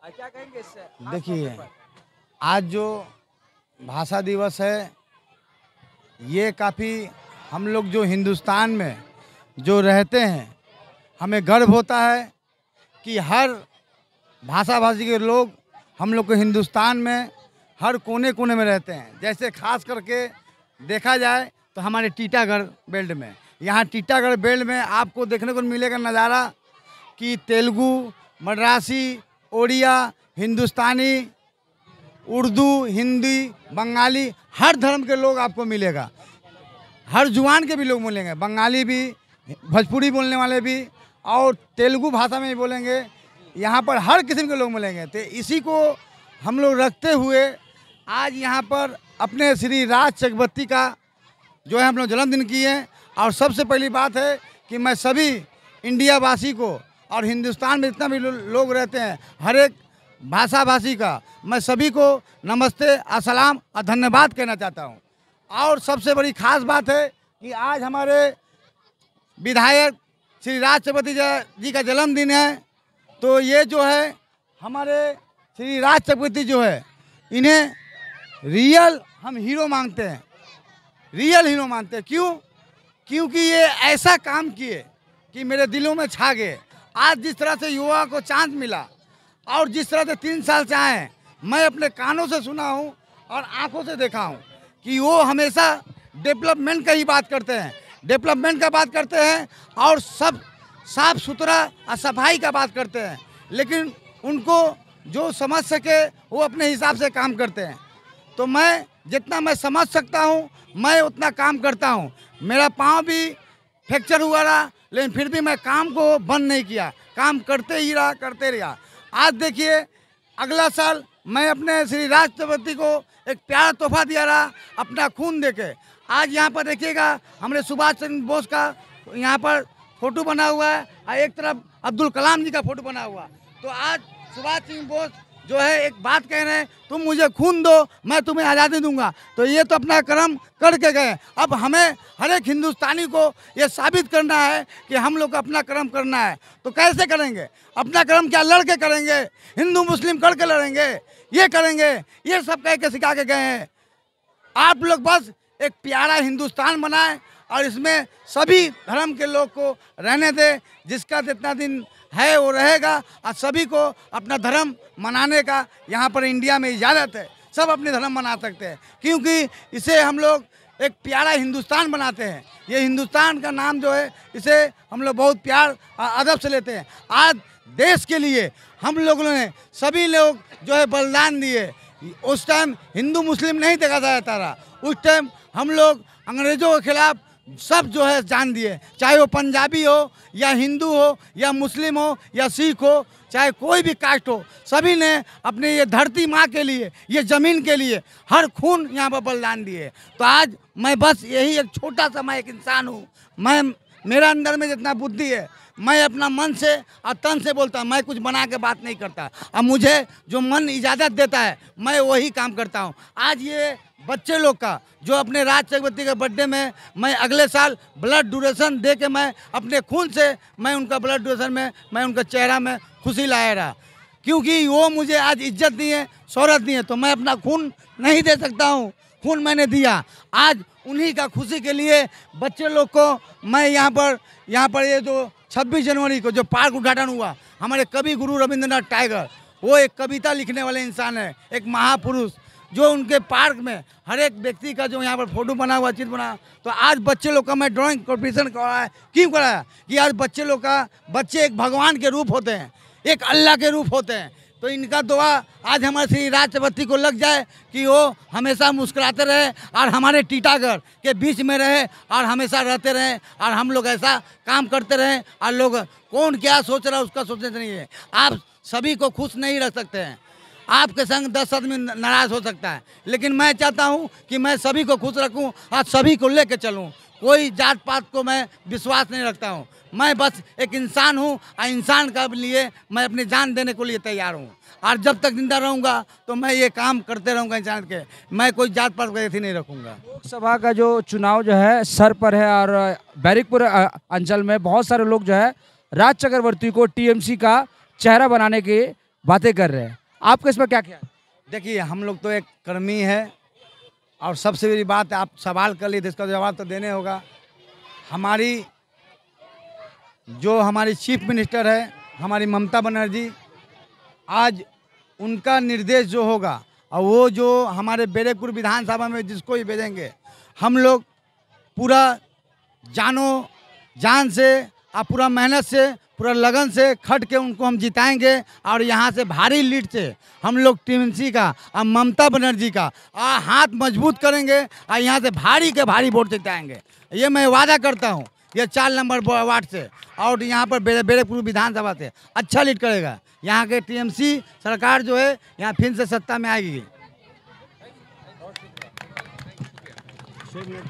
देखिए आज जो भाषा दिवस है ये काफ़ी हम लोग जो हिंदुस्तान में जो रहते हैं हमें गर्व होता है कि हर भाषा भाषी के लोग हम लोग को हिंदुस्तान में हर कोने कोने में रहते हैं जैसे खास करके देखा जाए तो हमारे टीटागढ़ बेल्ट में यहाँ टीटागढ़ बेल्ट में आपको देखने को मिलेगा नज़ारा कि तेलुगू मद्रासी उड़िया हिंदुस्तानी उर्दू हिंदी बंगाली हर धर्म के लोग आपको मिलेगा हर जुबान के भी लोग मिलेंगे बंगाली भी भोजपुरी बोलने वाले भी और तेलुगु भाषा में भी बोलेंगे यहाँ पर हर किस्म के लोग मिलेंगे तो इसी को हम लोग रखते हुए आज यहाँ पर अपने श्री राज चक्रवर्ती का जो है हम लोग जन्मदिन किए हैं और सबसे पहली बात है कि मैं सभी इंडियावासी को और हिंदुस्तान में जितना भी लोग रहते हैं हर एक भाषा भाषी का मैं सभी को नमस्ते असलाम और धन्यवाद कहना चाहता हूँ और सबसे बड़ी खास बात है कि आज हमारे विधायक श्री राष्ट्रपति जी का जन्मदिन है तो ये जो है हमारे श्री राष्ट्रपति जो है इन्हें रियल हम हीरो मांगते हैं रियल हीरो मांगते हैं क्यों क्योंकि ये ऐसा काम किए कि मेरे दिलों में छा गए आज जिस तरह से युवा को चांस मिला और जिस तरह से तीन साल से आए मैं अपने कानों से सुना हूँ और आंखों से देखा हूँ कि वो हमेशा डेवलपमेंट का ही बात करते हैं डेवलपमेंट का बात करते हैं और सब साफ सुथरा और सफाई का बात करते हैं लेकिन उनको जो समझ सके वो अपने हिसाब से काम करते हैं तो मैं जितना मैं समझ सकता हूँ मैं उतना काम करता हूँ मेरा पाँव भी फ्रैक्चर हुआ रहा लेकिन फिर भी मैं काम को बंद नहीं किया काम करते ही रहा करते रहा आज देखिए अगला साल मैं अपने श्री राष्ट्रपति को एक प्यारा तोहफा दिया रहा अपना खून दे के आज यहाँ पर देखिएगा हमारे सुभाष चंद्र बोस का यहाँ पर फोटो बना हुआ है और एक तरफ अब्दुल कलाम जी का फोटो बना हुआ तो आज सुभाष चंद्र बोस जो है एक बात कह रहे हैं तुम मुझे खून दो मैं तुम्हें आज़ादी दूंगा तो ये तो अपना कर्म करके गए अब हमें हर एक हिंदुस्तानी को ये साबित करना है कि हम लोग अपना कर्म करना है तो कैसे करेंगे अपना कर्म क्या लड़ के करेंगे हिंदू मुस्लिम करके लड़ेंगे ये करेंगे ये सब कह के सिखा के गए हैं आप लोग बस एक प्यारा हिंदुस्तान बनाए और इसमें सभी धर्म के लोग को रहने दें जिसका जितना दिन है वो रहेगा और सभी को अपना धर्म मनाने का यहाँ पर इंडिया में इजाज़त है सब अपने धर्म मना सकते हैं क्योंकि इसे हम लोग एक प्यारा हिंदुस्तान बनाते हैं ये हिंदुस्तान का नाम जो है इसे हम लोग बहुत प्यार अदब से लेते हैं आज देश के लिए हम लोगों ने सभी लोग जो है बलिदान दिए उस टाइम हिंदू मुस्लिम नहीं देखा जाता रहा उस टाइम हम लोग अंग्रेज़ों के खिलाफ़ सब जो है जान दिए चाहे वो पंजाबी हो या हिंदू हो या मुस्लिम हो या सिख हो चाहे कोई भी कास्ट हो सभी ने अपने ये धरती माँ के लिए ये ज़मीन के लिए हर खून यहाँ पर बलिदान दिए तो आज मैं बस यही एक छोटा सा मैं एक इंसान हूँ मैं मेरा अंदर में जितना बुद्धि है मैं अपना मन से और तन से बोलता मैं कुछ बना के बात नहीं करता और मुझे जो मन इजाज़त देता है मैं वही काम करता हूँ आज ये बच्चे लोग का जो अपने राज चक्रवर्ती के बर्थडे में मैं अगले साल ब्लड डोनेशन दे के मैं अपने खून से मैं उनका ब्लड डोनेशन में मैं उनका चेहरा में खुशी लाया रहा क्योंकि वो मुझे आज इज्जत दिए है शहरत दिए है तो मैं अपना खून नहीं दे सकता हूँ खून मैंने दिया आज उन्हीं का खुशी के लिए बच्चे लोग को मैं यहाँ पर यहाँ पर ये जो 26 जनवरी को जो पार्क उद्घाटन हुआ हमारे कवि गुरु रविंद्रनाथ टाइगर वो एक कविता लिखने वाले इंसान है एक महापुरुष जो उनके पार्क में हर एक व्यक्ति का जो यहाँ पर फोटो बना हुआ चित्र बना तो आज बच्चे लोग का मैं ड्राइंग कॉम्पिटिशन कराया क्यों कराया कि आज बच्चे लोग का बच्चे एक भगवान के रूप होते हैं एक अल्लाह के रूप होते हैं तो इनका दुआ आज हमारे श्री राज को लग जाए कि वो हमेशा मुस्कुराते रहे और हमारे टीटागढ़ के बीच में रहे और हमेशा रहते रहें और हम लोग ऐसा काम करते रहें और लोग कौन क्या सोच रहा है उसका सोचने नहीं है आप सभी को खुश नहीं रख सकते हैं आपके संग दस आदमी नाराज़ हो सकता है लेकिन मैं चाहता हूं कि मैं सभी को खुश रखूं और सभी को ले कर कोई जात पात को मैं विश्वास नहीं रखता हूँ मैं बस एक इंसान हूँ और इंसान का लिए मैं अपनी जान देने को लिए तैयार हूँ और जब तक जिंदा रहूँगा तो मैं ये काम करते रहूँगा इंसान के मैं कोई जात पात का नहीं रखूँगा लोकसभा का जो चुनाव जो है सर पर है और बैरिकपुर अंचल में बहुत सारे लोग जो है राज चक्रवर्ती को टी का चेहरा बनाने की बातें कर रहे हैं आपके इस पर क्या देखिए हम लोग तो एक कर्मी है और सबसे बड़ी बात आप सवाल कर लिए तो इसका जवाब तो देने होगा हमारी जो हमारी चीफ मिनिस्टर है हमारी ममता बनर्जी आज उनका निर्देश जो होगा और वो जो हमारे बेरेपुर विधानसभा में जिसको ही भेजेंगे हम लोग पूरा जानो जान से और पूरा मेहनत से पूरा लगन से खट के उनको हम जिताएंगे और यहाँ से भारी लीड से हम लोग टीएमसी का और ममता बनर्जी का आ हाथ मजबूत करेंगे और यहाँ से भारी के भारी वोट जिताएंगे ये मैं वादा करता हूँ ये चार नंबर वार्ड से और यहाँ पर बेरे बेरेपुर विधानसभा से अच्छा लीड करेगा यहाँ के टीएमसी सरकार जो है यहाँ फिर से सत्ता में आएगी